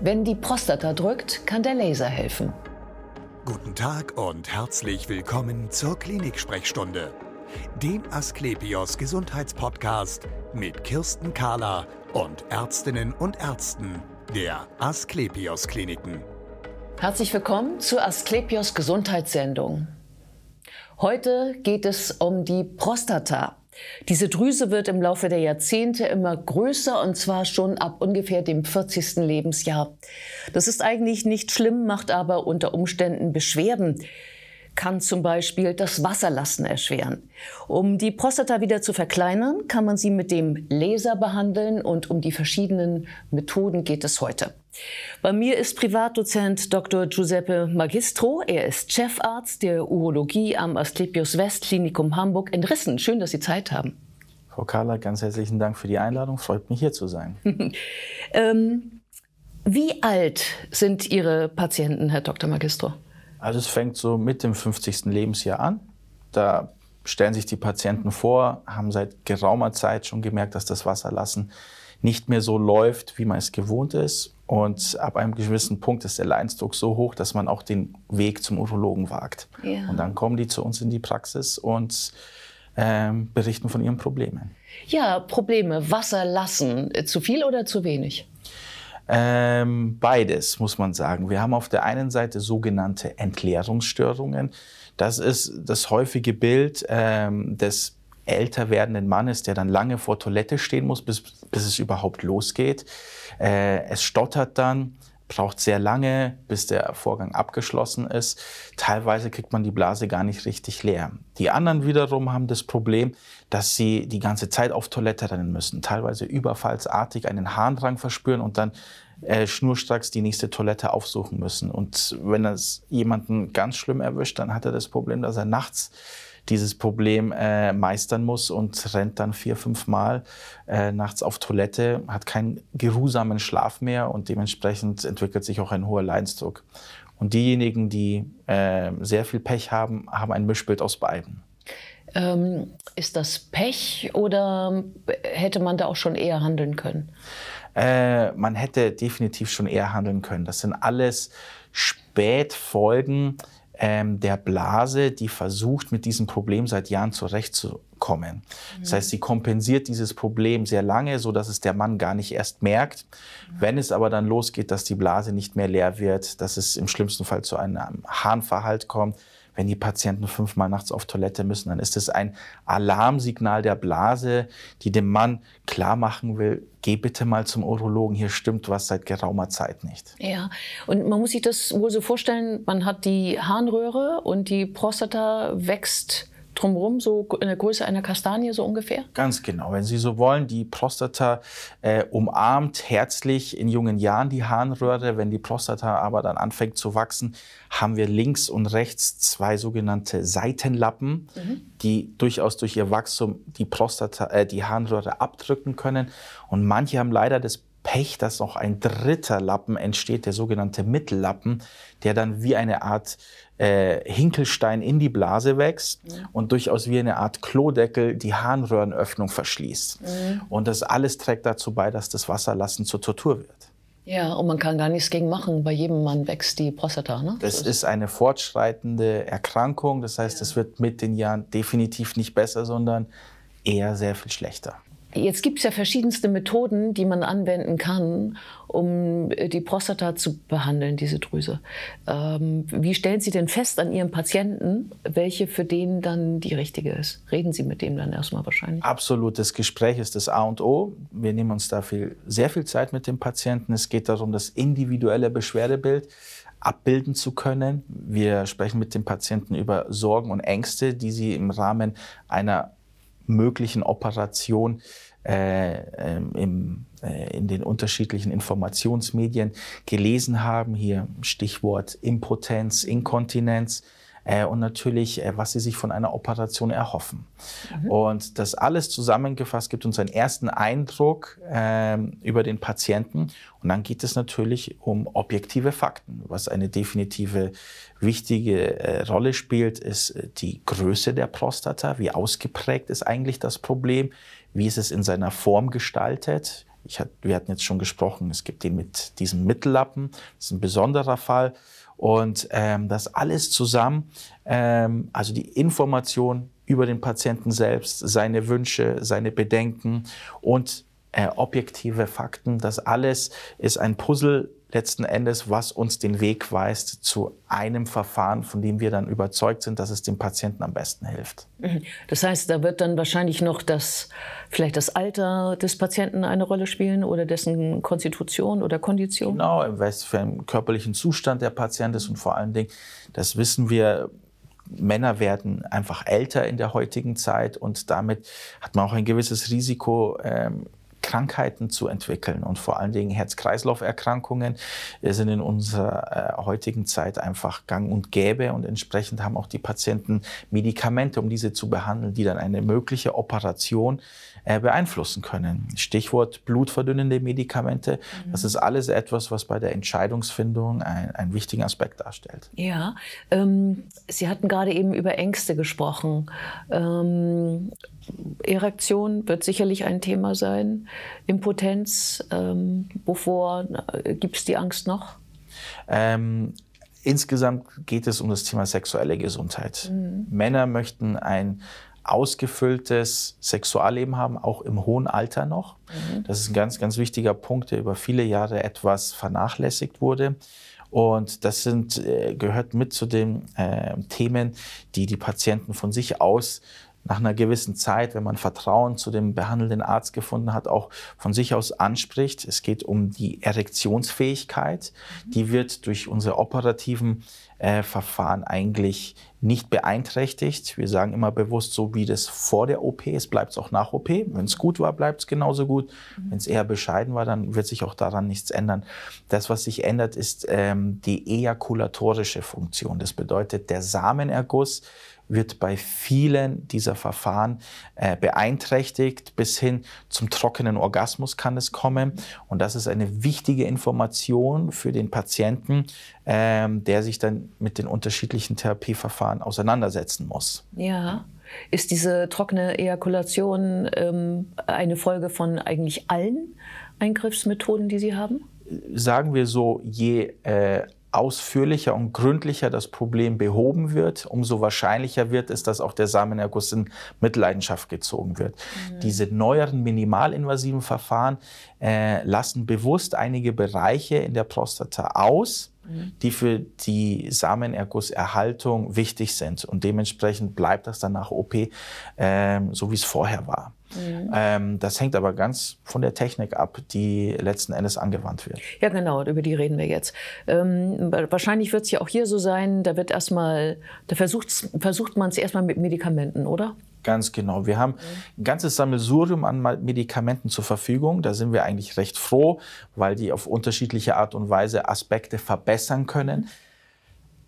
Wenn die Prostata drückt, kann der Laser helfen. Guten Tag und herzlich willkommen zur Klinik-Sprechstunde, dem Asklepios Gesundheitspodcast mit Kirsten Kahler und Ärztinnen und Ärzten der Asklepios Kliniken. Herzlich willkommen zur Asklepios Gesundheitssendung. Heute geht es um die Prostata. Diese Drüse wird im Laufe der Jahrzehnte immer größer und zwar schon ab ungefähr dem 40. Lebensjahr. Das ist eigentlich nicht schlimm, macht aber unter Umständen Beschwerden kann zum Beispiel das Wasserlassen erschweren. Um die Prostata wieder zu verkleinern, kann man sie mit dem Laser behandeln und um die verschiedenen Methoden geht es heute. Bei mir ist Privatdozent Dr. Giuseppe Magistro. Er ist Chefarzt der Urologie am Asklepios West Klinikum Hamburg in Rissen. Schön, dass Sie Zeit haben. Frau Karla, ganz herzlichen Dank für die Einladung. Freut mich, hier zu sein. ähm, wie alt sind Ihre Patienten, Herr Dr. Magistro? Also es fängt so mit dem 50. Lebensjahr an. Da stellen sich die Patienten vor, haben seit geraumer Zeit schon gemerkt, dass das Wasserlassen nicht mehr so läuft, wie man es gewohnt ist. Und ab einem gewissen Punkt ist der Leinsdruck so hoch, dass man auch den Weg zum Urologen wagt. Ja. Und dann kommen die zu uns in die Praxis und ähm, berichten von ihren Problemen. Ja, Probleme. Wasser lassen. Zu viel oder zu wenig? Ähm, beides, muss man sagen. Wir haben auf der einen Seite sogenannte Entleerungsstörungen. Das ist das häufige Bild ähm, des älter werdenden Mannes, der dann lange vor Toilette stehen muss, bis, bis es überhaupt losgeht. Äh, es stottert dann, braucht sehr lange, bis der Vorgang abgeschlossen ist. Teilweise kriegt man die Blase gar nicht richtig leer. Die anderen wiederum haben das Problem, dass sie die ganze Zeit auf Toilette rennen müssen, teilweise überfallsartig einen Harndrang verspüren und dann äh, schnurstracks die nächste Toilette aufsuchen müssen. Und wenn das jemanden ganz schlimm erwischt, dann hat er das Problem, dass er nachts dieses Problem äh, meistern muss und rennt dann vier, fünf Mal äh, nachts auf Toilette, hat keinen geruhsamen Schlaf mehr und dementsprechend entwickelt sich auch ein hoher Leidensdruck. Und diejenigen, die äh, sehr viel Pech haben, haben ein Mischbild aus beiden. Ähm, ist das Pech oder hätte man da auch schon eher handeln können? Äh, man hätte definitiv schon eher handeln können. Das sind alles Spätfolgen ähm, der Blase, die versucht, mit diesem Problem seit Jahren zurechtzukommen kommen. Das mhm. heißt, sie kompensiert dieses Problem sehr lange, so dass es der Mann gar nicht erst merkt. Mhm. Wenn es aber dann losgeht, dass die Blase nicht mehr leer wird, dass es im schlimmsten Fall zu einem Harnverhalt kommt, wenn die Patienten fünfmal nachts auf Toilette müssen, dann ist es ein Alarmsignal der Blase, die dem Mann klar machen will, geh bitte mal zum Urologen, hier stimmt was seit geraumer Zeit nicht. Ja, und man muss sich das wohl so vorstellen, man hat die Harnröhre und die Prostata wächst drumherum, so in der Größe einer Kastanie so ungefähr? Ganz genau, wenn Sie so wollen. Die Prostata äh, umarmt herzlich in jungen Jahren die Harnröhre. Wenn die Prostata aber dann anfängt zu wachsen, haben wir links und rechts zwei sogenannte Seitenlappen, mhm. die durchaus durch ihr Wachstum die, Prostata, äh, die Harnröhre abdrücken können. Und manche haben leider das Pech, dass noch ein dritter Lappen entsteht, der sogenannte Mittellappen, der dann wie eine Art äh, Hinkelstein in die Blase wächst mhm. und durchaus wie eine Art Klodeckel die Harnröhrenöffnung verschließt. Mhm. Und das alles trägt dazu bei, dass das Wasserlassen zur Tortur wird. Ja, und man kann gar nichts gegen machen. Bei jedem Mann wächst die Prostata. Ne? Das ist, ist eine fortschreitende Erkrankung. Das heißt, es ja. wird mit den Jahren definitiv nicht besser, sondern eher sehr viel schlechter. Jetzt gibt es ja verschiedenste Methoden, die man anwenden kann, um äh, die Prostata zu behandeln, diese Drüse. Ähm, wie stellen Sie denn fest an Ihrem Patienten, welche für den dann die richtige ist? Reden Sie mit dem dann erstmal wahrscheinlich? Absolut, das Gespräch ist das A und O. Wir nehmen uns da viel, sehr viel Zeit mit dem Patienten. Es geht darum, das individuelle Beschwerdebild abbilden zu können. Wir sprechen mit dem Patienten über Sorgen und Ängste, die sie im Rahmen einer möglichen Operation äh, ähm, im, äh, in den unterschiedlichen Informationsmedien gelesen haben. Hier Stichwort Impotenz, Inkontinenz äh, und natürlich, äh, was sie sich von einer Operation erhoffen. Mhm. Und das alles zusammengefasst gibt uns einen ersten Eindruck äh, über den Patienten. Und dann geht es natürlich um objektive Fakten. Was eine definitive wichtige äh, Rolle spielt, ist äh, die Größe der Prostata. Wie ausgeprägt ist eigentlich das Problem? Wie ist es in seiner Form gestaltet? Ich Hat, wir hatten jetzt schon gesprochen, es gibt den mit diesem Mittellappen, das ist ein besonderer Fall. Und ähm, das alles zusammen, ähm, also die Information über den Patienten selbst, seine Wünsche, seine Bedenken und äh, objektive Fakten, das alles ist ein Puzzle, letzten Endes, was uns den Weg weist zu einem Verfahren, von dem wir dann überzeugt sind, dass es dem Patienten am besten hilft. Mhm. Das heißt, da wird dann wahrscheinlich noch das, vielleicht das Alter des Patienten eine Rolle spielen oder dessen Konstitution oder Kondition? Genau, im welchem körperlichen Zustand der Patient ist und vor allen Dingen, das wissen wir, Männer werden einfach älter in der heutigen Zeit und damit hat man auch ein gewisses Risiko, ähm, Krankheiten zu entwickeln. Und vor allen Dingen Herz-Kreislauf-Erkrankungen sind in unserer äh, heutigen Zeit einfach gang und gäbe. Und entsprechend haben auch die Patienten Medikamente, um diese zu behandeln, die dann eine mögliche Operation äh, beeinflussen können. Stichwort blutverdünnende Medikamente. Mhm. Das ist alles etwas, was bei der Entscheidungsfindung ein, einen wichtigen Aspekt darstellt. Ja, ähm, Sie hatten gerade eben über Ängste gesprochen. Ähm, Erektion wird sicherlich ein Thema sein. Impotenz, ähm, wovor gibt es die Angst noch? Ähm, insgesamt geht es um das Thema sexuelle Gesundheit. Mhm. Männer möchten ein ausgefülltes Sexualleben haben, auch im hohen Alter noch. Mhm. Das ist ein ganz, ganz wichtiger Punkt, der über viele Jahre etwas vernachlässigt wurde. Und das sind, äh, gehört mit zu den äh, Themen, die die Patienten von sich aus nach einer gewissen Zeit, wenn man Vertrauen zu dem behandelnden Arzt gefunden hat, auch von sich aus anspricht. Es geht um die Erektionsfähigkeit. Mhm. Die wird durch unsere operativen äh, Verfahren eigentlich nicht beeinträchtigt. Wir sagen immer bewusst, so wie das vor der OP ist, bleibt es auch nach OP. Wenn es gut war, bleibt es genauso gut. Mhm. Wenn es eher bescheiden war, dann wird sich auch daran nichts ändern. Das, was sich ändert, ist ähm, die ejakulatorische Funktion. Das bedeutet, der Samenerguss wird bei vielen dieser Verfahren äh, beeinträchtigt. Bis hin zum trockenen Orgasmus kann es kommen. Und das ist eine wichtige Information für den Patienten, ähm, der sich dann mit den unterschiedlichen Therapieverfahren auseinandersetzen muss. Ja. Ist diese trockene Ejakulation ähm, eine Folge von eigentlich allen Eingriffsmethoden, die Sie haben? Sagen wir so, je äh, ausführlicher und gründlicher das Problem behoben wird, umso wahrscheinlicher wird es, dass auch der Samenerguss in Mitleidenschaft gezogen wird. Mhm. Diese neueren minimalinvasiven Verfahren äh, lassen bewusst einige Bereiche in der Prostata aus, mhm. die für die Samenergusserhaltung wichtig sind. Und dementsprechend bleibt das dann nach OP, äh, so wie es vorher war. Mhm. Ähm, das hängt aber ganz von der Technik ab, die letzten Endes angewandt wird. Ja, genau, über die reden wir jetzt. Ähm, wahrscheinlich wird es ja auch hier so sein, da wird erstmal, da versucht man es erstmal mit Medikamenten, oder? Ganz genau. Wir haben mhm. ein ganzes Sammelsurium an Medikamenten zur Verfügung. Da sind wir eigentlich recht froh, weil die auf unterschiedliche Art und Weise Aspekte verbessern können.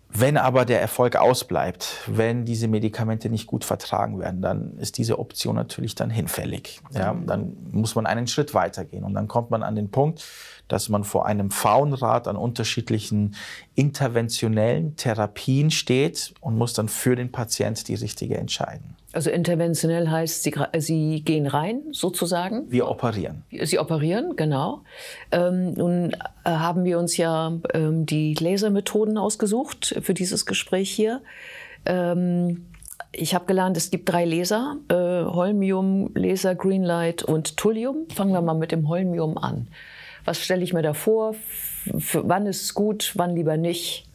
Wenn aber der Erfolg ausbleibt, wenn diese Medikamente nicht gut vertragen werden, dann ist diese Option natürlich dann hinfällig. Ja, mhm. dann muss man einen Schritt weitergehen und dann kommt man an den Punkt, dass man vor einem Faunrad an unterschiedlichen interventionellen Therapien steht und muss dann für den Patient die richtige entscheiden. Also interventionell heißt, Sie, Sie gehen rein sozusagen. Wir operieren. Sie operieren, genau. Ähm, nun äh, haben wir uns ja ähm, die Lasermethoden ausgesucht für dieses Gespräch hier. Ähm, ich habe gelernt, es gibt drei Laser, äh, Holmium, Laser, Greenlight und Tullium. Fangen wir mal mit dem Holmium an. Was stelle ich mir da vor? Für wann ist es gut, wann lieber nicht?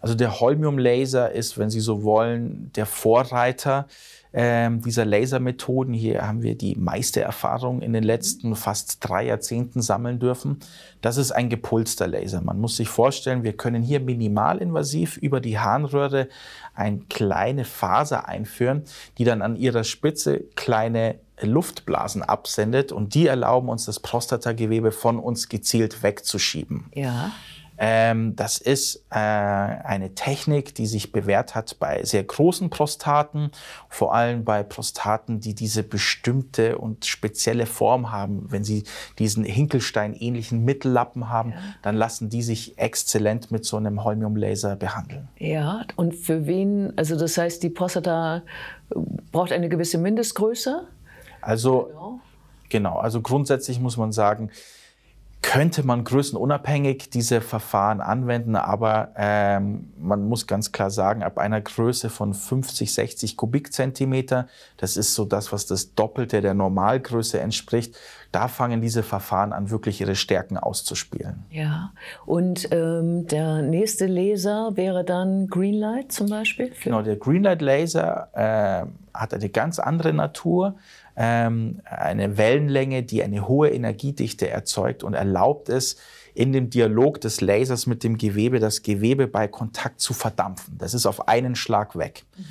Also der Holmium-Laser ist, wenn Sie so wollen, der Vorreiter ähm, dieser Lasermethoden. Hier haben wir die meiste Erfahrung in den letzten fast drei Jahrzehnten sammeln dürfen. Das ist ein gepulster Laser. Man muss sich vorstellen, wir können hier minimalinvasiv über die Harnröhre eine kleine Faser einführen, die dann an ihrer Spitze kleine Luftblasen absendet und die erlauben uns, das Prostatagewebe von uns gezielt wegzuschieben. Ja. Ähm, das ist äh, eine Technik, die sich bewährt hat bei sehr großen Prostaten, vor allem bei Prostaten, die diese bestimmte und spezielle Form haben. Wenn sie diesen Hinkelstein-ähnlichen Mittellappen haben, ja. dann lassen die sich exzellent mit so einem Holmium-Laser behandeln. Ja, und für wen, also das heißt, die Prostata äh, braucht eine gewisse Mindestgröße? Also, genau. genau also grundsätzlich muss man sagen, könnte man größenunabhängig diese Verfahren anwenden, aber ähm, man muss ganz klar sagen, ab einer Größe von 50, 60 Kubikzentimeter, das ist so das, was das Doppelte der Normalgröße entspricht, da fangen diese Verfahren an, wirklich ihre Stärken auszuspielen. Ja, und ähm, der nächste Laser wäre dann Greenlight zum Beispiel? Genau, der Greenlight-Laser äh, hat eine ganz andere Natur ähm, eine Wellenlänge, die eine hohe Energiedichte erzeugt und erlaubt es, in dem Dialog des Lasers mit dem Gewebe, das Gewebe bei Kontakt zu verdampfen. Das ist auf einen Schlag weg. Mhm.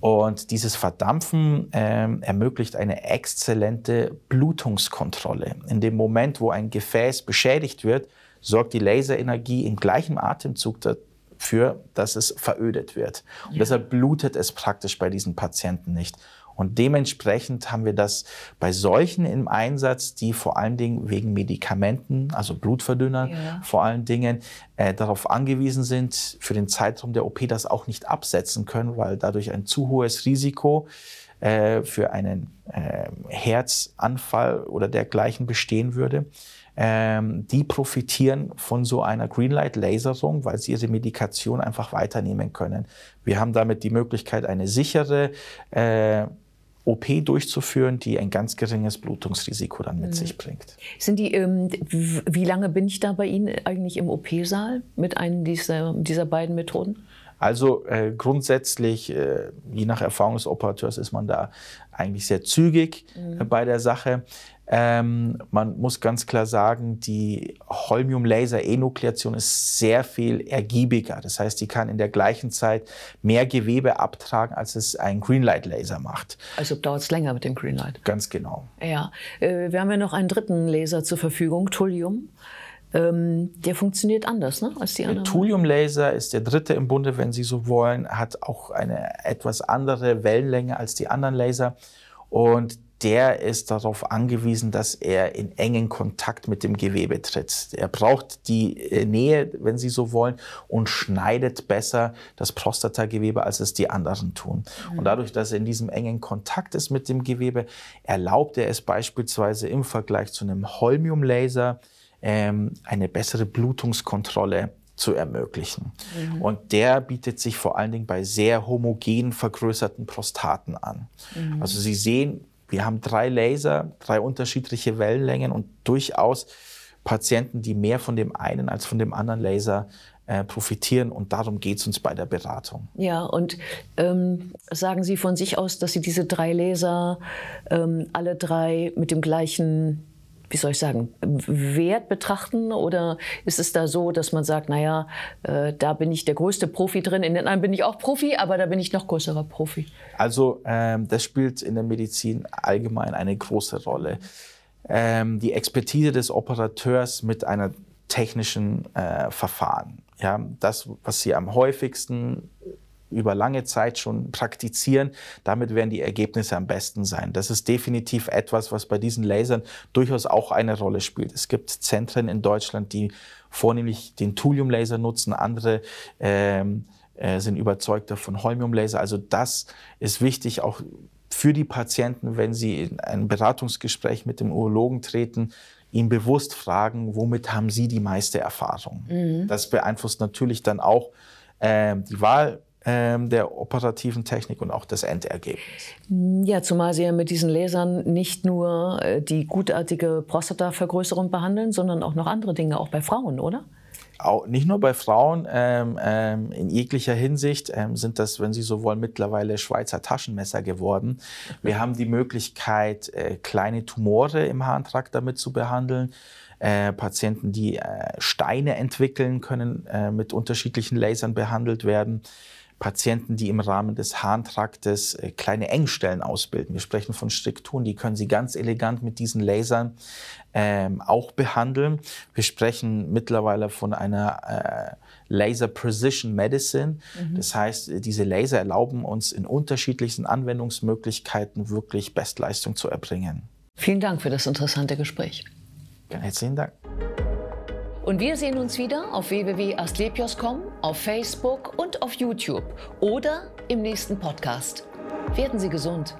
Und dieses Verdampfen ähm, ermöglicht eine exzellente Blutungskontrolle. In dem Moment, wo ein Gefäß beschädigt wird, sorgt die Laserenergie im gleichen Atemzug dafür, dass es verödet wird. Und ja. deshalb blutet es praktisch bei diesen Patienten nicht. Und dementsprechend haben wir das bei solchen im Einsatz, die vor allen Dingen wegen Medikamenten, also Blutverdünnern ja. vor allen Dingen, äh, darauf angewiesen sind, für den Zeitraum der OP das auch nicht absetzen können, weil dadurch ein zu hohes Risiko äh, für einen äh, Herzanfall oder dergleichen bestehen würde, ähm, die profitieren von so einer Greenlight-Laserung, weil sie ihre Medikation einfach weiternehmen können. Wir haben damit die Möglichkeit, eine sichere äh, OP durchzuführen, die ein ganz geringes Blutungsrisiko dann mit mhm. sich bringt. Sind die, ähm, wie lange bin ich da bei Ihnen eigentlich im OP-Saal mit einem dieser, dieser beiden Methoden? Also äh, grundsätzlich, äh, je nach Erfahrung des Operateurs, ist man da eigentlich sehr zügig mhm. Äh, bei der Sache. Ähm, man muss ganz klar sagen, die Holmium-Laser-Enukleation ist sehr viel ergiebiger. Das heißt, die kann in der gleichen Zeit mehr Gewebe abtragen, als es ein Greenlight-Laser macht. Also dauert es länger mit dem Greenlight. Ganz genau. Ja. Äh, wir haben ja noch einen dritten Laser zur Verfügung, Tullium. Ähm, der funktioniert anders ne, als die anderen. Der Thulium-Laser ist der dritte im Bunde, wenn Sie so wollen, hat auch eine etwas andere Wellenlänge als die anderen Laser. Und der ist darauf angewiesen, dass er in engen Kontakt mit dem Gewebe tritt. Er braucht die äh, Nähe, wenn Sie so wollen, und schneidet besser das Prostatagewebe, als es die anderen tun. Mhm. Und dadurch, dass er in diesem engen Kontakt ist mit dem Gewebe, erlaubt er es beispielsweise im Vergleich zu einem Holmium-Laser, ähm, eine bessere Blutungskontrolle zu ermöglichen. Mhm. Und der bietet sich vor allen Dingen bei sehr homogen vergrößerten Prostaten an. Mhm. Also Sie sehen, wir haben drei Laser, drei unterschiedliche Wellenlängen und durchaus Patienten, die mehr von dem einen als von dem anderen Laser äh, profitieren. Und darum geht es uns bei der Beratung. Ja, und ähm, sagen Sie von sich aus, dass Sie diese drei Laser ähm, alle drei mit dem gleichen wie soll ich sagen, wert betrachten? Oder ist es da so, dass man sagt, naja, äh, da bin ich der größte Profi drin, in den anderen bin ich auch Profi, aber da bin ich noch größerer Profi? Also ähm, das spielt in der Medizin allgemein eine große Rolle. Ähm, die Expertise des Operateurs mit einer technischen äh, Verfahren. Ja, das, was Sie am häufigsten über lange Zeit schon praktizieren. Damit werden die Ergebnisse am besten sein. Das ist definitiv etwas, was bei diesen Lasern durchaus auch eine Rolle spielt. Es gibt Zentren in Deutschland, die vornehmlich den Thulium-Laser nutzen, andere ähm, äh, sind überzeugter von Holmium-Laser. Also das ist wichtig, auch für die Patienten, wenn sie in ein Beratungsgespräch mit dem Urologen treten, ihn bewusst fragen, womit haben Sie die meiste Erfahrung? Mhm. Das beeinflusst natürlich dann auch äh, die Wahl ähm, der operativen Technik und auch des Endergebnisses. Ja, zumal Sie ja mit diesen Lasern nicht nur äh, die gutartige Prostatavergrößerung behandeln, sondern auch noch andere Dinge, auch bei Frauen, oder? Auch nicht nur bei Frauen, ähm, ähm, in jeglicher Hinsicht ähm, sind das, wenn Sie so wollen, mittlerweile Schweizer Taschenmesser geworden. Wir haben die Möglichkeit, äh, kleine Tumore im Harntrakt damit zu behandeln. Äh, Patienten, die äh, Steine entwickeln, können äh, mit unterschiedlichen Lasern behandelt werden. Patienten, die im Rahmen des Harntraktes äh, kleine Engstellen ausbilden. Wir sprechen von Strikturen, die können Sie ganz elegant mit diesen Lasern ähm, auch behandeln. Wir sprechen mittlerweile von einer äh, Laser Precision Medicine. Mhm. Das heißt, äh, diese Laser erlauben uns in unterschiedlichsten Anwendungsmöglichkeiten wirklich Bestleistung zu erbringen. Vielen Dank für das interessante Gespräch. Herzlichen Dank. Und wir sehen uns wieder auf www.astlepios.com, auf Facebook und auf YouTube oder im nächsten Podcast. Werden Sie gesund!